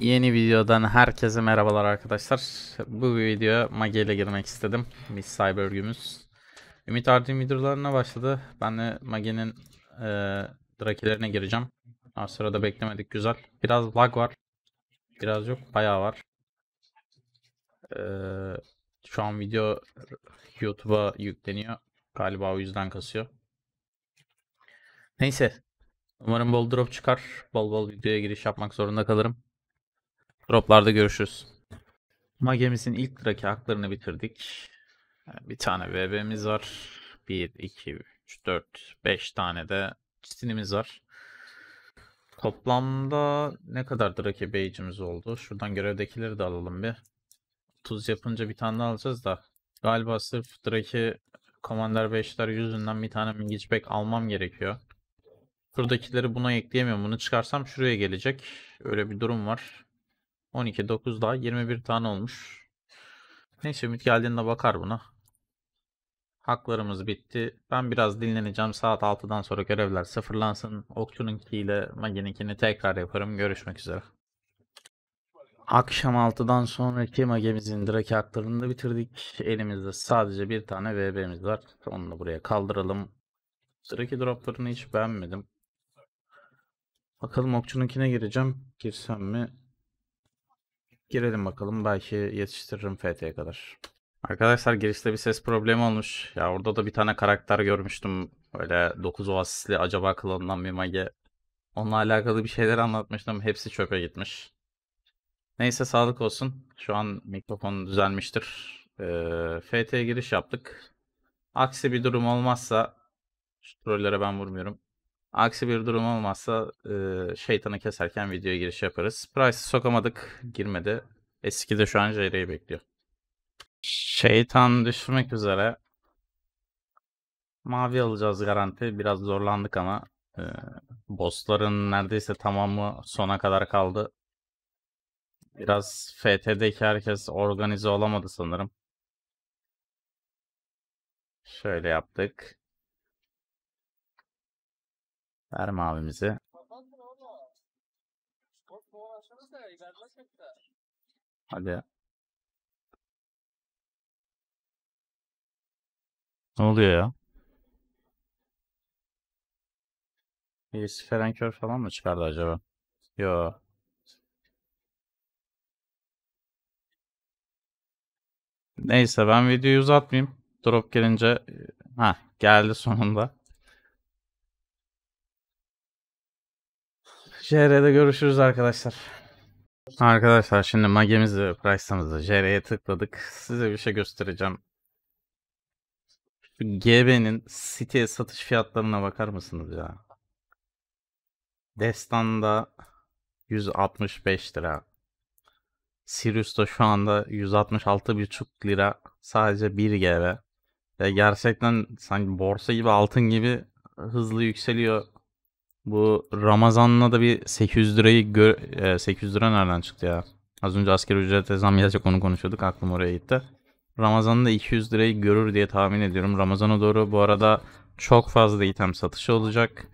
Yeni videodan herkese merhabalar arkadaşlar. Bu video Mage ile girmek istedim. Biz Cyber örgümüz. Ümit Arduin videolarına başladı. Ben de Mage'nin e, drakilerine gireceğim. Daha da beklemedik güzel. Biraz lag var. Biraz yok bayağı var. E, şu an video YouTube'a yükleniyor. Galiba o yüzden kasıyor. Neyse. Umarım bol drop çıkar. Bol bol videoya giriş yapmak zorunda kalırım. Droplarda görüşürüz. Magemis'in ilk draki haklarını bitirdik. Bir tane BB'miz var. 1, 2, 3, 4, 5 tane de çitinimiz var. Toplamda ne kadar draki beycimiz oldu? Şuradan görevdekileri de alalım bir. 30 yapınca bir tane alacağız da. Galiba sırf draki Commander 5'ler yüzünden bir tane Mingic almam gerekiyor. Şuradakileri buna ekleyemiyorum. Bunu çıkarsam şuraya gelecek. Öyle bir durum var. 12, 9 daha 21 tane olmuş. Neyse Ümit geldiğinde bakar buna. Haklarımız bitti. Ben biraz dinleneceğim. Saat 6'dan sonra görevler sıfırlansın. Okçununkiyle Mage'ninkini tekrar yaparım. Görüşmek üzere. Akşam 6'dan sonraki Mage'mizin Drake haklarını da bitirdik. Elimizde sadece bir tane VB'miz var. Onu da buraya kaldıralım. Drake droplarını hiç beğenmedim. Bakalım okçununkine gireceğim. Girsem mi? Girelim bakalım belki yetiştiririm FT'ye kadar. Arkadaşlar girişte bir ses problemi olmuş. Ya orada da bir tane karakter görmüştüm. Öyle 9 oasisli acaba klanından bir mage. Onunla alakalı bir şeyler anlatmıştım. Hepsi çöpe gitmiş. Neyse sağlık olsun. Şu an mikrofon düzelmiştir. Ee, FT'ye giriş yaptık. Aksi bir durum olmazsa şu trollere ben vurmuyorum. Aksi bir durum olmazsa e, şeytanı keserken videoya giriş yaparız. Price'ı sokamadık. Girmedi. Eski de şu an JR'yi bekliyor. Şeytan düşürmek üzere. Mavi alacağız garanti. Biraz zorlandık ama e, bossların neredeyse tamamı sona kadar kaldı. Biraz FT'deki herkes organize olamadı sanırım. Şöyle yaptık. Ver mavimizi. Hadi. Ne oluyor ya? Birisi Ferenkör falan mı çıkardı acaba? Yo. Neyse ben videoyu uzatmayayım. Drop gelince e, ha geldi sonunda. JR'de görüşürüz arkadaşlar. Arkadaşlar şimdi magemizi ve price'ımızı JR'ye tıkladık. Size bir şey göstereceğim. Şu GB'nin siteye satış fiyatlarına bakar mısınız ya? Destan'da 165 lira. Sirius'ta şu anda 166,5 lira. Sadece 1 GB. Ya gerçekten sanki borsa gibi altın gibi hızlı yükseliyor. Bu Ramazan'la da bir 800 lirayı gö 800 e, lira nereden çıktı ya? Az önce asker ücrete zam gelecek onu konuşuyorduk aklım oraya gitti. Ramazan'da 200 lirayı görür diye tahmin ediyorum. Ramazan'a doğru bu arada çok fazla item satışı olacak.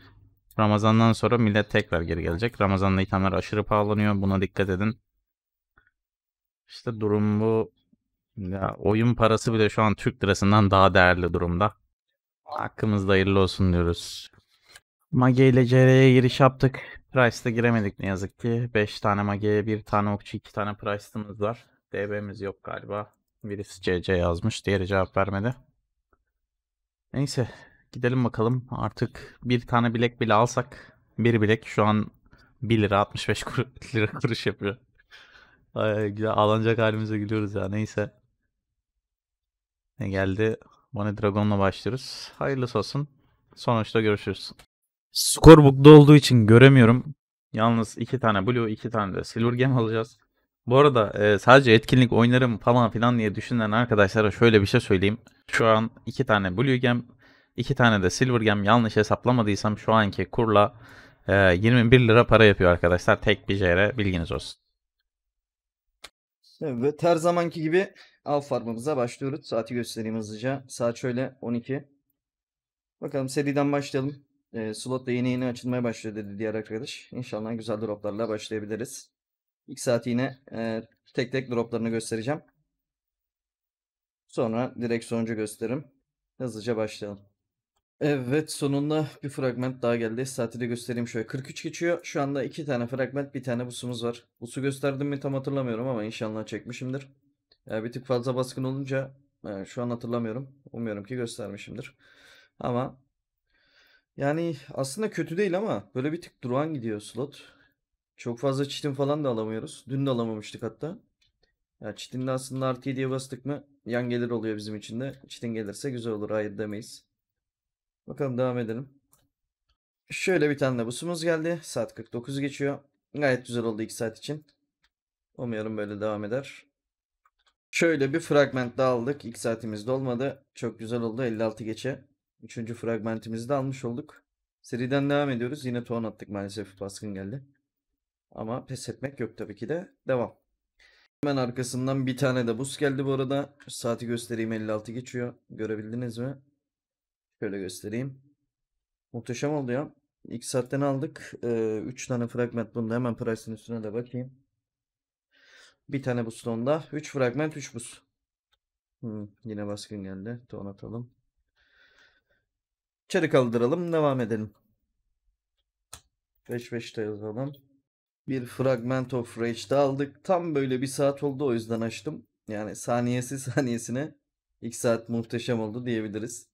Ramazan'dan sonra millet tekrar geri gelecek. Ramazan'da itemler aşırı pahalanıyor. Buna dikkat edin. İşte durum bu. Ya oyun parası bile şu an Türk lirasından daha değerli durumda. Hakkımızda hayırlı olsun diyoruz. Mage ile CR'ye giriş yaptık. Price'da giremedik ne yazık ki. 5 tane Mage, 1 tane Okçu 2 tane Price'ımız var. DB'miz yok galiba. Birisi CC yazmış. Diğeri cevap vermedi. Neyse. Gidelim bakalım. Artık bir tane bilek bile alsak. Bir bilek şu an 1 lira 65 kur lira kuruş yapıyor. Ay, güzel, ağlanacak halimize gülüyoruz ya. Neyse. Ne geldi? Bone Dragon'la başlıyoruz. Hayırlısı olsun. Sonuçta görüşürüz. Skor bug'da olduğu için göremiyorum. Yalnız iki tane blue, iki tane de silver gem alacağız. Bu arada e, sadece etkinlik oynarım falan filan diye düşünen arkadaşlara şöyle bir şey söyleyeyim. Şu an iki tane blue gem, iki tane de silver gem yanlış hesaplamadıysam şu anki kurla e, 21 lira para yapıyor arkadaşlar. Tek bir jere bilginiz olsun. Evet her zamanki gibi al farmımıza başlıyoruz. Saati göstereyim hızlıca. Saat şöyle 12. Bakalım seriden başlayalım. E, slot da yeni yeni açılmaya başladı dedi diğer arkadaş. İnşallah güzel droplarla başlayabiliriz. İlk saat yine e, tek tek droplarını göstereceğim. Sonra direkt sonucu gösteririm. Hızlıca başlayalım. Evet sonunda bir fragment daha geldi. Saati de göstereyim şöyle. 43 geçiyor. Şu anda 2 tane fragment bir tane busumuz var. Busu gösterdim mi tam hatırlamıyorum ama inşallah çekmişimdir. Yani bir tık fazla baskın olunca yani şu an hatırlamıyorum. Umuyorum ki göstermişimdir. Ama yani aslında kötü değil ama böyle bir tık durağan gidiyor slot. Çok fazla çitin falan da alamıyoruz. Dün de alamamıştık hatta. Ya çitinle aslında artı 7'ye bastık mı yan gelir oluyor bizim için de. Çitin gelirse güzel olur hayır demeyiz. Bakalım devam edelim. Şöyle bir tane de busumuz geldi. Saat 49 geçiyor. Gayet güzel oldu 2 saat için. Umarım böyle devam eder. Şöyle bir fragment daha aldık. 2 saatimiz dolmadı. Çok güzel oldu 56 geçe. Üçüncü fragmentimizi de almış olduk. Seriden devam ediyoruz. Yine tuğan attık maalesef baskın geldi. Ama pes etmek yok tabii ki de. Devam. Hemen arkasından bir tane de buz geldi bu arada. Saati göstereyim 56 geçiyor. Görebildiniz mi? Şöyle göstereyim. Muhteşem oldu ya. İlk saatten aldık. 3 ee, tane fragment bunda. Hemen price'ın üstüne de bakayım. Bir tane buz onda. 3 fragment 3 buz. Hmm, yine baskın geldi. Ton atalım. İçeri kaldıralım. Devam edelim. 5-5'te yazalım. Bir Fragment of Rage'de aldık. Tam böyle bir saat oldu o yüzden açtım. Yani saniyesi saniyesine ilk saat muhteşem oldu diyebiliriz.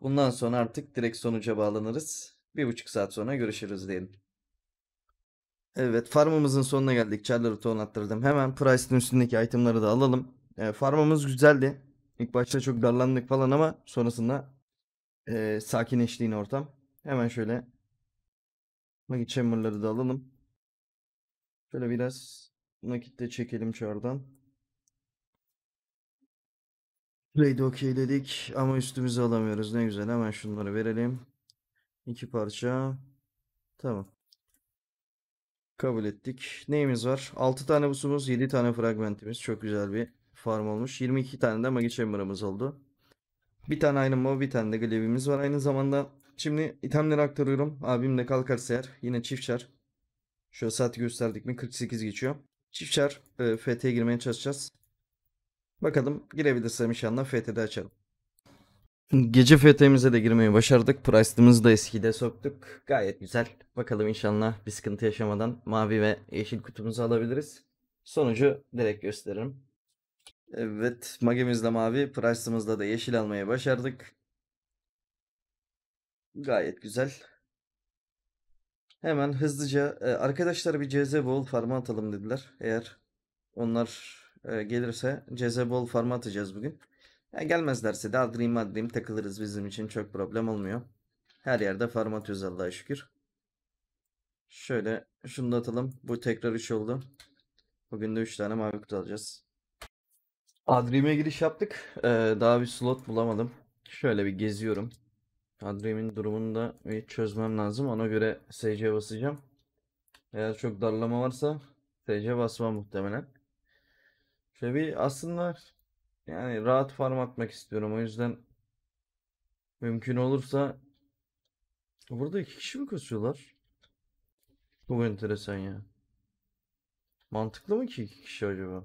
Bundan sonra artık direkt sonuca bağlanırız. Bir buçuk saat sonra görüşürüz diyelim. Evet farmımızın sonuna geldik. Charleroi tonlattırdım. Hemen Price'ın üstündeki itemları da alalım. Ee, farmımız güzeldi. İlk başta çok darlandık falan ama sonrasında e, sakinleştiğin ortam. Hemen şöyle Magi Chamber'ları da alalım. Şöyle biraz nakit de çekelim çağrıdan. Play'de okey dedik ama üstümüzü alamıyoruz. Ne güzel hemen şunları verelim. İki parça. Tamam. Kabul ettik. Neyimiz var? 6 tane busumuz, 7 tane fragmentimiz. Çok güzel bir farm olmuş. 22 tane de Magi Chamber'ımız oldu. Bir tane aynım mı bir tane de glevimiz var aynı zamanda. Şimdi itemleri aktarıyorum. Abim de kalkarsa eğer yine çift çar. Şöyle saati gösterdik mi 48 geçiyor. Çift çar e, FT'ye girmeye çalışacağız. Bakalım girebilirsem inşallah FT'de açalım. Gece FT'mize de girmeyi başardık. Price'ımızı da eskide soktuk. Gayet güzel. Bakalım inşallah bir sıkıntı yaşamadan mavi ve yeşil kutumuzu alabiliriz. Sonucu direkt gösteririm. Evet, Magemizde mavi, Price'ımızda da yeşil almayı başardık. Gayet güzel. Hemen hızlıca e, arkadaşlar bir CZ Ball farmı atalım dediler. Eğer onlar e, gelirse CZ Ball farmı atacağız bugün. Ya gelmezlerse de adrim adrim takılırız bizim için çok problem olmuyor. Her yerde farm atıyoruz Allah'a şükür. Şöyle şunu da atalım. Bu tekrar 3 oldu. Bugün de 3 tane mavi kutu alacağız. Adrim'e giriş yaptık. Ee, daha bir slot bulamadım. Şöyle bir geziyorum. Adrim'in durumunu da bir çözmem lazım. Ona göre SC basacağım. Eğer çok darlama varsa SC basmam muhtemelen. Şöyle bir aslında yani rahat farm atmak istiyorum. O yüzden mümkün olursa burada iki kişi mi kasıyorlar? Çok enteresan ya. Mantıklı mı ki iki kişi acaba?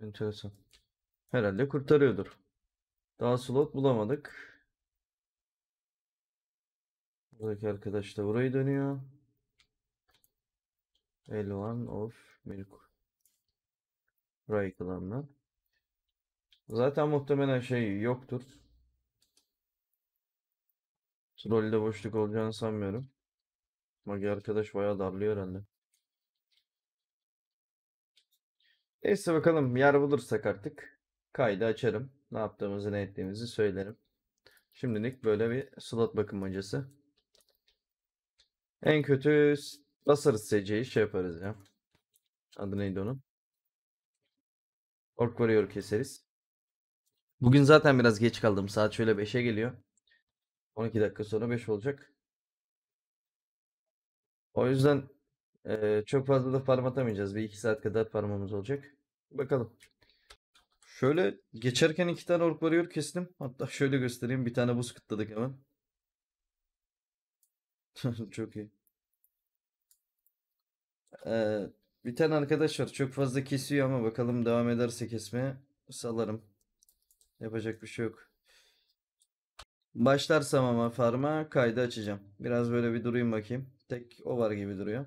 Enteresan. Herhalde kurtarıyordur. Daha slot bulamadık. Buradaki arkadaş da burayı dönüyor. Elvan of Mirko. Burayı kılanlar. Zaten muhtemelen şey yoktur. Trollde boşluk olacağını sanmıyorum. Magi arkadaş bayağı darlıyor herhalde. Neyse bakalım yer bulursak artık kaydı açarım. Ne yaptığımızı ne ettiğimizi söylerim. Şimdilik böyle bir slot bakımıncası. En kötü basarız SC'yi şey yaparız ya. Adı neydi onun? Ork Warrior keseriz. Bugün zaten biraz geç kaldım. Saat şöyle 5'e geliyor. 12 dakika sonra 5 olacak. O yüzden ee, çok fazla da farm atamayacağız. Bir iki saat kadar farmamız olacak. Bakalım. Şöyle geçerken iki tane ork varıyor kestim. Hatta şöyle göstereyim. Bir tane buz kıtladık hemen. çok iyi. Ee, bir tane arkadaş var. Çok fazla kesiyor ama bakalım devam ederse kesmeye salarım. Yapacak bir şey yok. Başlarsam ama farma kaydı açacağım. Biraz böyle bir durayım bakayım. Tek o var gibi duruyor.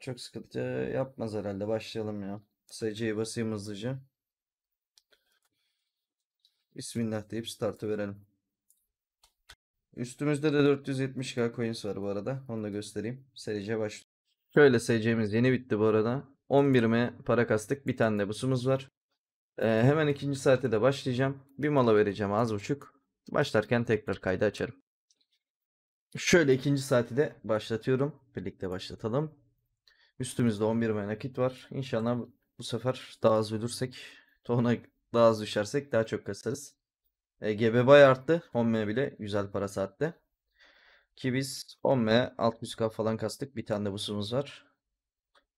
Çok sıkıntı yapmaz herhalde. Başlayalım ya. SC'ye basayım hızlıca. Bismillah deyip startı verelim. Üstümüzde de 470k coins var bu arada. Onu da göstereyim. SC başlıyor. Şöyle SC'miz yeni bitti bu arada. 11 mi para kastık. Bir tane de busumuz var. Ee, hemen ikinci saate de başlayacağım. Bir mola vereceğim az buçuk. Başlarken tekrar kaydı açarım. Şöyle ikinci saati de başlatıyorum. Birlikte başlatalım. Üstümüzde 11 may nakit var. İnşallah bu sefer daha az ölürsek, tona daha az düşersek daha çok kasarız. E, GB bayağı arttı. 10M bile güzel para saatte. Ki biz 10M 600K falan kastık. Bir tane de busumuz var.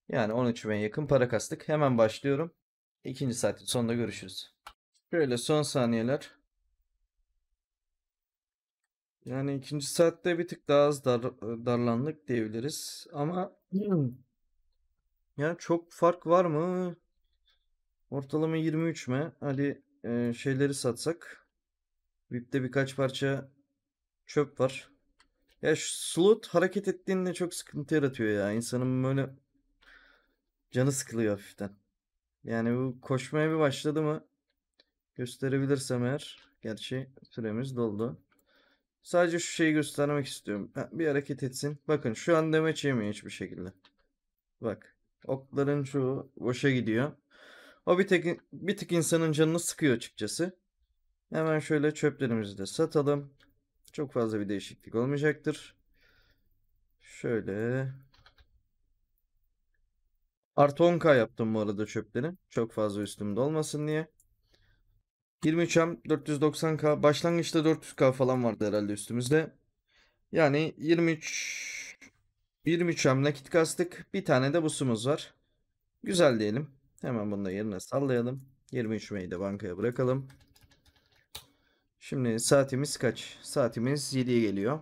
Yani 13M yakın para kastık. Hemen başlıyorum. İkinci saatin sonunda görüşürüz. Böyle son saniyeler. Yani ikinci saatte bir tık daha az dar, e, darlandık diyebiliriz. Ama Ya çok fark var mı? Ortalama 23 mi? Ali e, şeyleri satsak. VIP'te birkaç parça çöp var. Ya şu slot hareket ettiğinde çok sıkıntı yaratıyor ya. İnsanın böyle canı sıkılıyor hafiften. Yani bu koşmaya bir başladı mı gösterebilirsem eğer. Gerçi süremiz doldu. Sadece şu şeyi göstermek istiyorum. bir hareket etsin. Bakın şu an demeç yemiyor hiçbir şekilde. Bak. Okların çoğu boşa gidiyor. O bir tek bir tık insanın canını sıkıyor açıkçası. Hemen şöyle çöplerimizi de satalım. Çok fazla bir değişiklik olmayacaktır. Şöyle. Artı 10k yaptım bu arada çöpleri. Çok fazla üstümde olmasın diye. 23M 490k başlangıçta 400k falan vardı herhalde üstümüzde. Yani 23 23 hem nakit kastık. Bir tane de busumuz var. Güzel diyelim. Hemen bunu da yerine sallayalım. 23 Mayı da bankaya bırakalım. Şimdi saatimiz kaç? Saatimiz 7'ye geliyor.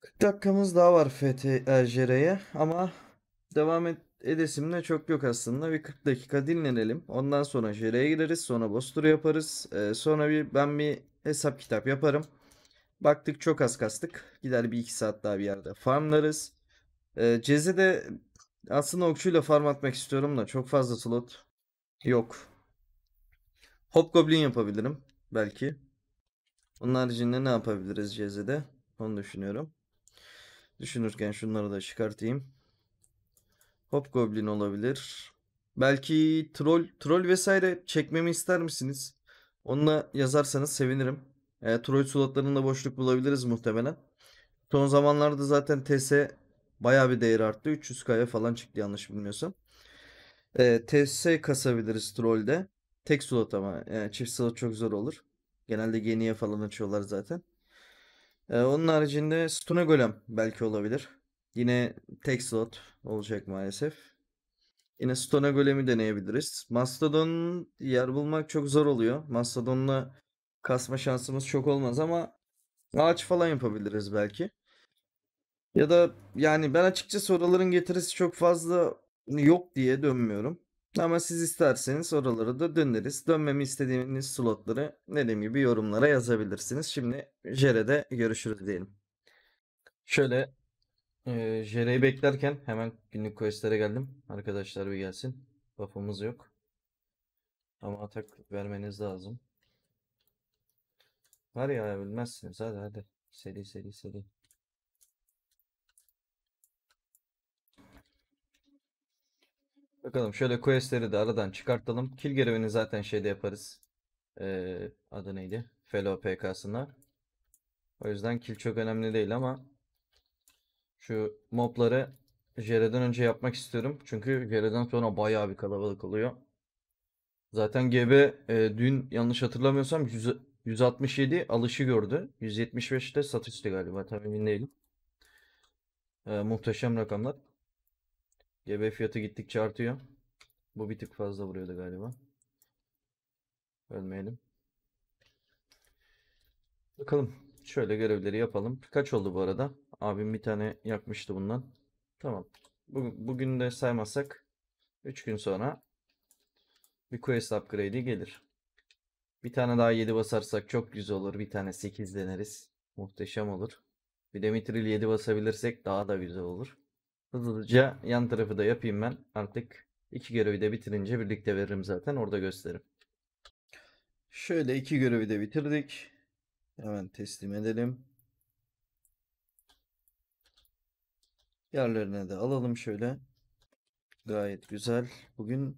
40 dakikamız daha var FT Erjere'ye ama devam et, edesim de çok yok aslında. Bir 40 dakika dinlenelim. Ondan sonra Jere'ye gideriz. Sonra boss yaparız. Ee, sonra bir ben bir hesap kitap yaparım. Baktık çok az kastık. Gider bir iki saat daha bir yerde farmlarız. E, ee, Ceze'de aslında okçuyla farm atmak istiyorum da çok fazla slot yok. Hop Goblin yapabilirim belki. Onun haricinde ne yapabiliriz Ceze'de? Onu düşünüyorum. Düşünürken şunları da çıkartayım. Hop Goblin olabilir. Belki troll, troll vesaire çekmemi ister misiniz? Onunla yazarsanız sevinirim. E, Troy slotlarında boşluk bulabiliriz muhtemelen. Son zamanlarda zaten TS bayağı bir değer arttı. 300K'ya falan çıktı yanlış bilmiyorsam. E, TS kasabiliriz Troll'de. Tek slot ama. Yani e, çift slot çok zor olur. Genelde geniye falan açıyorlar zaten. E, onun haricinde Stone Golem belki olabilir. Yine tek slot olacak maalesef. Yine Stone Golem'i deneyebiliriz. Mastodon yer bulmak çok zor oluyor. Mastodon'la kasma şansımız çok olmaz ama ağaç falan yapabiliriz belki. Ya da yani ben açıkçası oraların getirisi çok fazla yok diye dönmüyorum. Ama siz isterseniz oraları da döneriz. Dönmemi istediğiniz slotları dediğim gibi yorumlara yazabilirsiniz. Şimdi Jere'de görüşürüz diyelim. Şöyle e, Jere'yi beklerken hemen günlük quest'lere geldim. Arkadaşlar bir gelsin. Buff'ımız yok. Ama atak vermeniz lazım. Var ya bilmezsiniz hadi hadi. Seri seri seri. Bakalım şöyle questleri de aradan çıkartalım. Kill görevini zaten şeyde yaparız. Ee, adı neydi? Fellow PK'sına. O yüzden kill çok önemli değil ama şu mobları Jere'den önce yapmak istiyorum. Çünkü Jere'den sonra bayağı bir kalabalık oluyor. Zaten GB e, dün yanlış hatırlamıyorsam 100, 167 alışı gördü. 175 de satıştı galiba. Tabii emin değilim. Ee, muhteşem rakamlar. GB fiyatı gittikçe artıyor. Bu bir tık fazla vuruyordu galiba. Ölmeyelim. Bakalım. Şöyle görevleri yapalım. Kaç oldu bu arada? Abim bir tane yakmıştı bundan. Tamam. Bugün, bugün de saymasak. 3 gün sonra bir quest upgrade'i gelir. Bir tane daha 7 basarsak çok güzel olur. Bir tane 8 deneriz. Muhteşem olur. Bir de mitril 7 basabilirsek daha da güzel olur. Hızlıca yan tarafı da yapayım ben. Artık iki görevi de bitirince birlikte veririm zaten. Orada gösteririm. Şöyle iki görevi de bitirdik. Hemen teslim edelim. Yerlerine de alalım şöyle. Gayet güzel. Bugün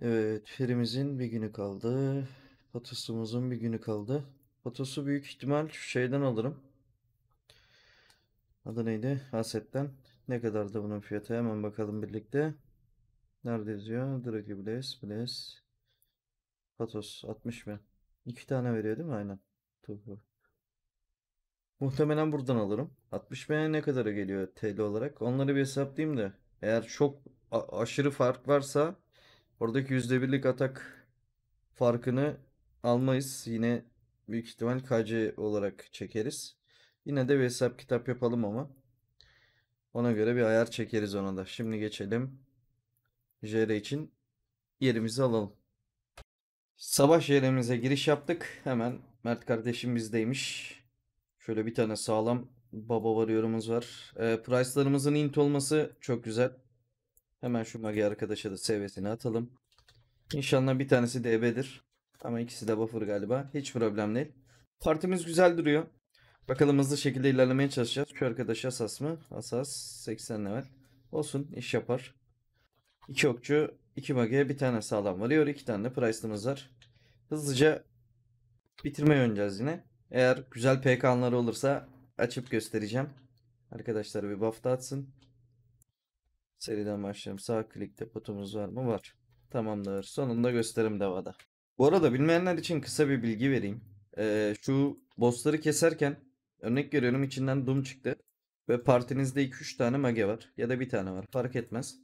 Evet, Ferimizin bir günü kaldı. Patosumuzun bir günü kaldı. Patosu büyük ihtimal şu şeyden alırım. Adı neydi? Asetten. Ne kadar da bunun fiyatı? Hemen bakalım birlikte. Nerede diyor? Dragi Blaze, Blaze. Patos 60 mı? İki tane veriyor değil mi? Aynen. Tuhu. Muhtemelen buradan alırım. 60 mı ne kadara geliyor TL olarak? Onları bir hesaplayayım da. Eğer çok aşırı fark varsa Oradaki %1'lik atak farkını almayız. Yine büyük ihtimal KC olarak çekeriz. Yine de bir hesap kitap yapalım ama. Ona göre bir ayar çekeriz ona da. Şimdi geçelim. JR için yerimizi alalım. Sabah yerimize giriş yaptık. Hemen Mert kardeşim bizdeymiş. Şöyle bir tane sağlam baba varıyorumuz var. E, price'larımızın int olması çok güzel. Hemen şu magi arkadaşa da seviyesini atalım. İnşallah bir tanesi DB'dir. Ama ikisi de buffer galiba. Hiç problem değil. Partimiz güzel duruyor. Bakalım hızlı şekilde ilerlemeye çalışacağız. Şu arkadaş asas mı? Asas 80 level. Olsun iş yapar. İki okçu, iki magiye bir tane sağlam varıyor. iki tane de price'lımız var. Hızlıca bitirmeye oynayacağız yine. Eğer güzel PK'nları olursa açıp göstereceğim. Arkadaşlar bir buff atsın. Seriden başlayalım. Sağ klikte potumuz var mı? Var. Tamamdır. Sonunda gösterim devada. Bu arada bilmeyenler için kısa bir bilgi vereyim. Ee, şu bossları keserken örnek veriyorum içinden Doom çıktı. Ve partinizde 2-3 tane mage var. Ya da bir tane var. Fark etmez.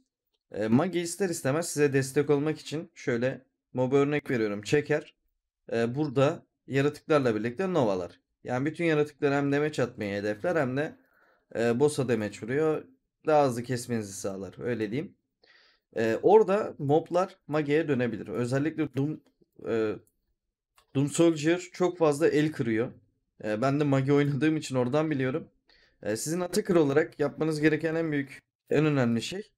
Ee, mage ister istemez size destek olmak için şöyle mob örnek veriyorum. Çeker. Ee, burada yaratıklarla birlikte novalar. Yani bütün yaratıklar hem demeç atmayı hedefler hem de e, boss'a demeç vuruyor daha hızlı kesmenizi sağlar. Öyle diyeyim. Ee, orada moblar mage'ye dönebilir. Özellikle Doom e, Doom Soldier çok fazla el kırıyor. E, ben de mage oynadığım için oradan biliyorum. E, sizin attacker olarak yapmanız gereken en büyük, en önemli şey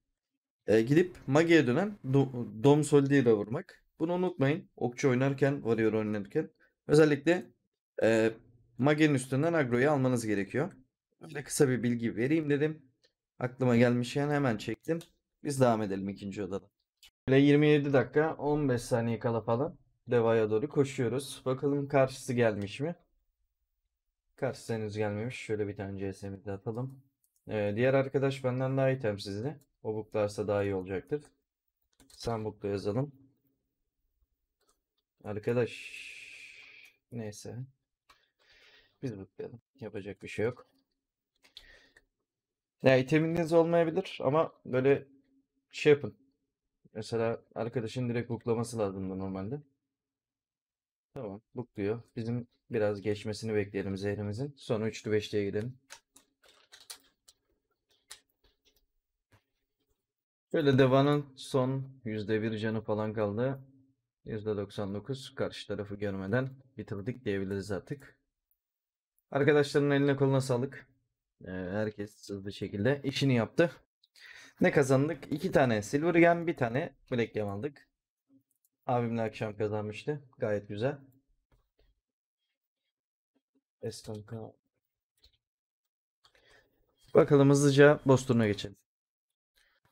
e, gidip mage'ye dönen do, Dom Soldier'e vurmak. Bunu unutmayın. Okçu oynarken, varıyor oynarken. Özellikle e, mage'nin üstünden agroyu almanız gerekiyor. Öyle kısa bir bilgi vereyim dedim. Aklıma gelmişken hemen çektim. Biz devam edelim ikinci odada. Böyle 27 dakika 15 saniye kala falan devaya doğru koşuyoruz. Bakalım karşısı gelmiş mi? Karşısı henüz gelmemiş. Şöyle bir tane CSM'i de atalım. Ee, diğer arkadaş benden daha itemsizdi. O buklarsa daha iyi olacaktır. Sen bukla yazalım. Arkadaş. Neyse. Biz buklayalım. Yapacak bir şey yok. Yani iteminiz olmayabilir ama böyle şey yapın. Mesela arkadaşın direkt booklaması lazımdı normalde. Tamam bukluyor. Bizim biraz geçmesini bekleyelim zehrimizin. Sonra 3'lü 5'liye gidelim. Şöyle devanın son yüzde bir canı falan kaldı. Yüzde %99 karşı tarafı görmeden bitirdik diyebiliriz artık. Arkadaşların eline koluna sağlık. Ee, herkes hızlı şekilde işini yaptı. Ne kazandık? İki tane Silver Gem, bir tane Black Gem aldık. Abimle akşam kazanmıştı. Gayet güzel. Eskanka. Bakalım hızlıca boss turuna geçelim.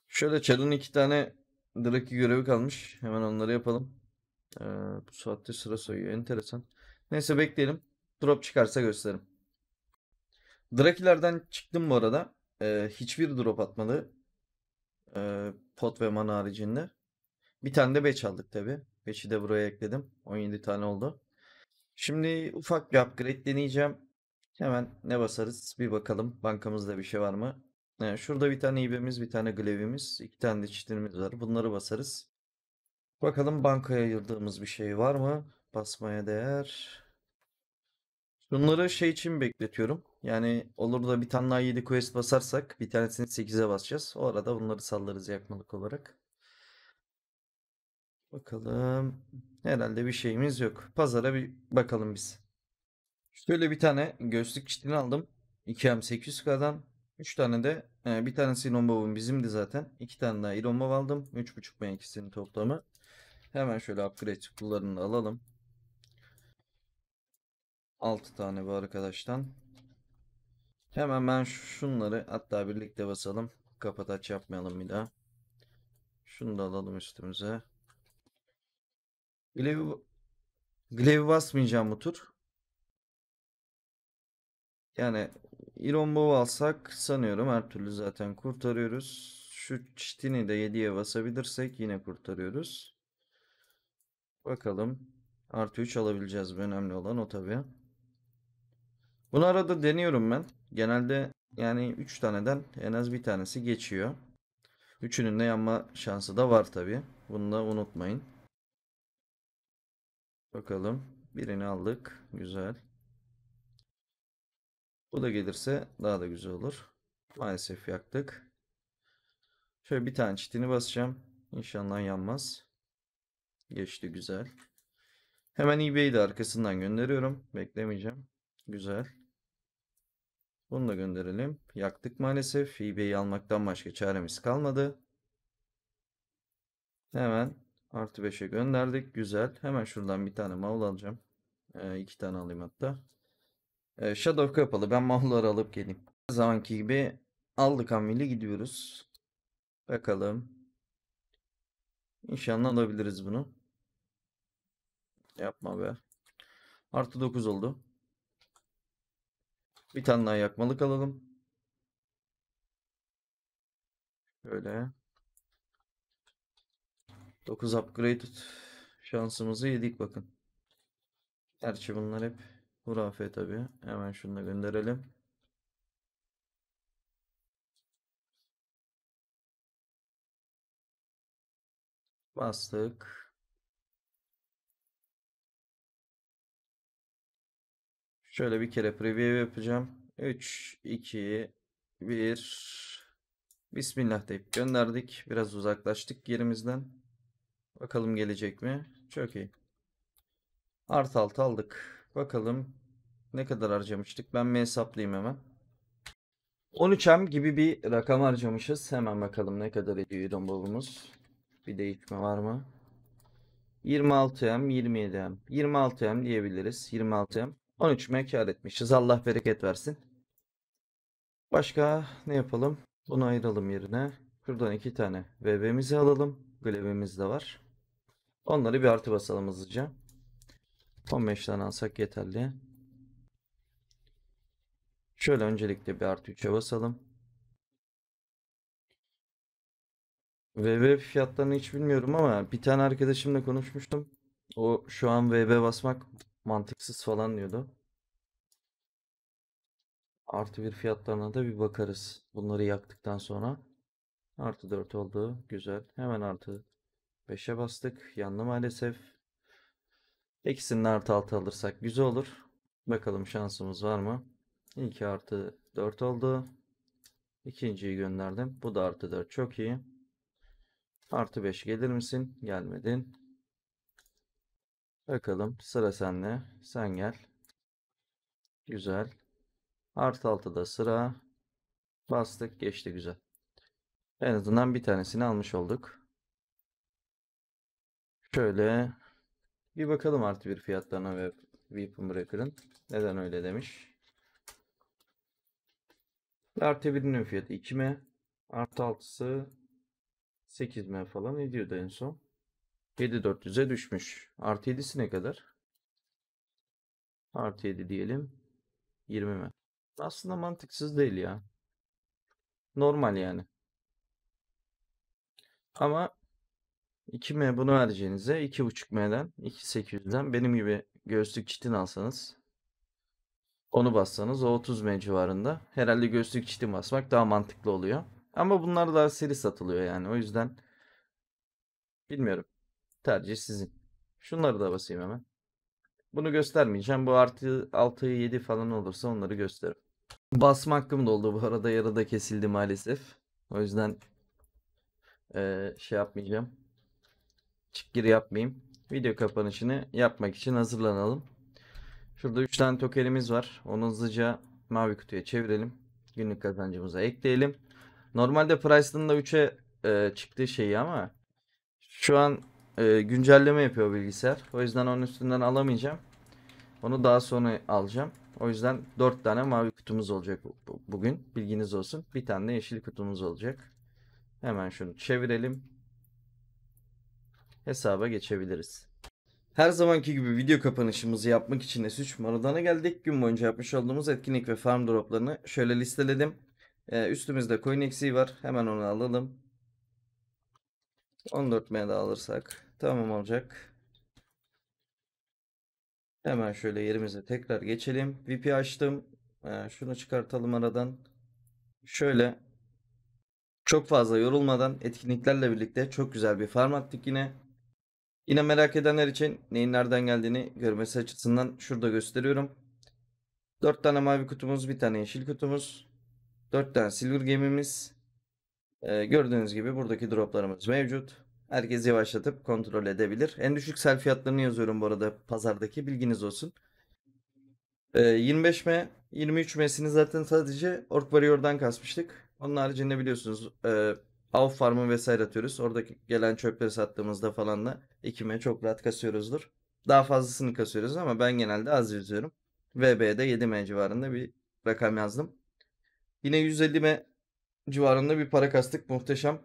Şöyle Chad'ın iki tane Draki görevi kalmış. Hemen onları yapalım. Ee, bu saatte sıra soyuyor. Enteresan. Neyse bekleyelim. Drop çıkarsa gösterim. Drakilerden çıktım bu arada. Ee, hiçbir drop atmadı. Ee, pot ve mana haricinde. Bir tane de beç aldık tabi. Beçi de buraya ekledim. 17 tane oldu. Şimdi ufak bir upgrade deneyeceğim. Hemen ne basarız bir bakalım. Bankamızda bir şey var mı? Yani şurada bir tane ibemiz, bir tane glevimiz, iki tane de çiftimiz var. Bunları basarız. Bakalım bankaya ayırdığımız bir şey var mı? Basmaya değer. Bunları şey için bekletiyorum. Yani olur da bir tane daha 7 quest basarsak bir tanesini 8'e basacağız. O arada bunları sallarız yakmalık olarak. Bakalım. Herhalde bir şeyimiz yok. Pazara bir bakalım biz. Şöyle bir tane gözlük çitini aldım. 2M800K'dan. 3 tane de e, bir tanesi Ironbow'un bizimdi zaten. 2 tane daha Ironbow aldım. 3.5 m ikisinin toplamı. Hemen şöyle upgrade kullarını alalım. 6 tane bu arkadaştan. Hemen ben şunları hatta birlikte basalım. Kapataç yapmayalım bir daha. Şunu da alalım üstümüze. Glaive, glaive basmayacağım bu tur. Yani Iron Bow alsak sanıyorum her türlü zaten kurtarıyoruz. Şu çitini de 7'ye basabilirsek yine kurtarıyoruz. Bakalım. Artı 3 alabileceğiz Önemli olan o tabii. Bunu arada deniyorum ben. Genelde yani 3 taneden en az bir tanesi geçiyor. Üçünün de yanma şansı da var tabi. Bunu da unutmayın. Bakalım. Birini aldık. Güzel. Bu da gelirse daha da güzel olur. Maalesef yaktık. Şöyle bir tane çitini basacağım. İnşallah yanmaz. Geçti güzel. Hemen ebay'i de arkasından gönderiyorum. Beklemeyeceğim. Güzel. Bunu da gönderelim. Yaktık maalesef. hibeyi almaktan başka çaremiz kalmadı. Hemen artı 5'e gönderdik. Güzel. Hemen şuradan bir tane mavul alacağım. Ee, iki tane alayım hatta. Ee, Shadow kapalı. Ben mavulları alıp geleyim. Her zamanki gibi aldık hamili gidiyoruz. Bakalım. İnşallah alabiliriz bunu. Yapma be. Artı 9 oldu. Bir tane daha yakmalık alalım. Şöyle. 9 tut. şansımızı yedik bakın. Gerçi bunlar hep hurafe tabi. Hemen şunu da gönderelim. Bastık. Şöyle bir kere preview yapacağım. 3, 2, 1. Bismillah deyip gönderdik. Biraz uzaklaştık yerimizden. Bakalım gelecek mi? Çok iyi. Art alt aldık. Bakalım ne kadar harcamıştık. Ben mi hesaplayayım hemen. 13M gibi bir rakam harcamışız. Hemen bakalım ne kadar ediyor dombabımız. Bir değişme var mı? 26M, 27M. 26M diyebiliriz. 26M. 13 M kar etmişiz. Allah bereket versin. Başka ne yapalım? Bunu ayıralım yerine. Şuradan iki tane VB'mizi alalım. Glevimiz de var. Onları bir artı basalım hızlıca. 15 tane alsak yeterli. Şöyle öncelikle bir artı 3'e basalım. VB fiyatlarını hiç bilmiyorum ama bir tane arkadaşımla konuşmuştum. O şu an VB basmak mantıksız falan diyordu. Artı bir fiyatlarına da bir bakarız. Bunları yaktıktan sonra. Artı 4 oldu. Güzel. Hemen artı 5'e bastık. Yandı maalesef. İkisini artı 6 alırsak güzel olur. Bakalım şansımız var mı? İlki artı 4 oldu. İkinciyi gönderdim. Bu da artı 4. Çok iyi. Artı 5 gelir misin? Gelmedin. Bakalım sıra senle, Sen gel. Güzel. Art altıda sıra. Bastık geçti güzel. En azından bir tanesini almış olduk. Şöyle bir bakalım artı bir fiyatlarına ve Weapon Breaker'ın. Neden öyle demiş. Artı birinin fiyatı 2M. Artı altısı 8M falan ediyordu en son. 7400'e düşmüş. Artı 7'si ne kadar? Artı 7 diyelim. 20 mi? Aslında mantıksız değil ya. Normal yani. Ama 2M bunu vereceğinize 2.5M'den 2.800'den benim gibi göğüslük çitin alsanız onu bassanız o 30M civarında. Herhalde göğüslük çitin basmak daha mantıklı oluyor. Ama bunlar daha seri satılıyor yani. O yüzden bilmiyorum. Tercih sizin. Şunları da basayım hemen. Bunu göstermeyeceğim. Bu artı 6 7 falan olursa onları gösteririm. Basma hakkım da oldu. Bu arada yarıda kesildi maalesef. O yüzden ee, şey yapmayacağım. Çık gir yapmayayım. Video kapanışını yapmak için hazırlanalım. Şurada 3 tane tokenimiz var. Onu hızlıca mavi kutuya çevirelim. Günlük kazancımıza ekleyelim. Normalde Price'ın da 3'e e, çıktığı şeyi ama şu an e, güncelleme yapıyor bilgisayar. O yüzden onun üstünden alamayacağım. Onu daha sonra alacağım. O yüzden 4 tane mavi kutumuz olacak bugün. Bilginiz olsun. Bir tane de yeşil kutumuz olacak. Hemen şunu çevirelim. Hesaba geçebiliriz. Her zamanki gibi video kapanışımızı yapmak için S3 Marudan'a geldik. Gün boyunca yapmış olduğumuz etkinlik ve farm droplarını şöyle listeledim. Ee, üstümüzde coin eksiği var. Hemen onu alalım. 14 M daha alırsak tamam olacak. Hemen şöyle yerimize tekrar geçelim. VP açtım. Ee, şunu çıkartalım aradan. Şöyle çok fazla yorulmadan etkinliklerle birlikte çok güzel bir farm attık yine. Yine merak edenler için neyin nereden geldiğini görmesi açısından şurada gösteriyorum. 4 tane mavi kutumuz, bir tane yeşil kutumuz. 4 tane silver gemimiz. Ee, gördüğünüz gibi buradaki droplarımız mevcut. Herkes yavaşlatıp kontrol edebilir. En düşük sel fiyatlarını yazıyorum bu arada pazardaki bilginiz olsun. Ee, 25 M, 23 M'sini zaten sadece Ork Warrior'dan kasmıştık. Onun haricinde biliyorsunuz e, av farmı vesaire atıyoruz. Oradaki gelen çöpleri sattığımızda falan da 2 M çok rahat kasıyoruzdur. Daha fazlasını kasıyoruz ama ben genelde az yazıyorum. VB'de 7 M civarında bir rakam yazdım. Yine 150 M civarında bir para kastık. Muhteşem.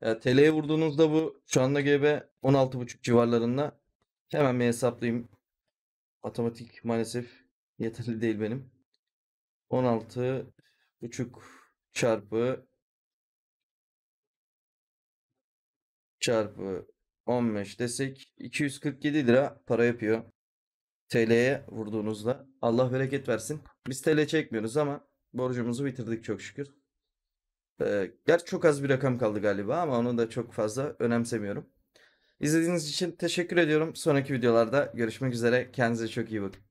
Ya, TL'ye vurduğunuzda bu şu anda GB 16.5 civarlarında. Hemen bir hesaplayayım. Matematik maalesef yeterli değil benim. 16.5 çarpı çarpı 15 desek 247 lira para yapıyor. TL'ye vurduğunuzda Allah bereket versin. Biz TL çekmiyoruz ama borcumuzu bitirdik çok şükür. Ee, gerçi çok az bir rakam kaldı galiba ama onu da çok fazla önemsemiyorum. İzlediğiniz için teşekkür ediyorum. Sonraki videolarda görüşmek üzere. Kendinize çok iyi bakın.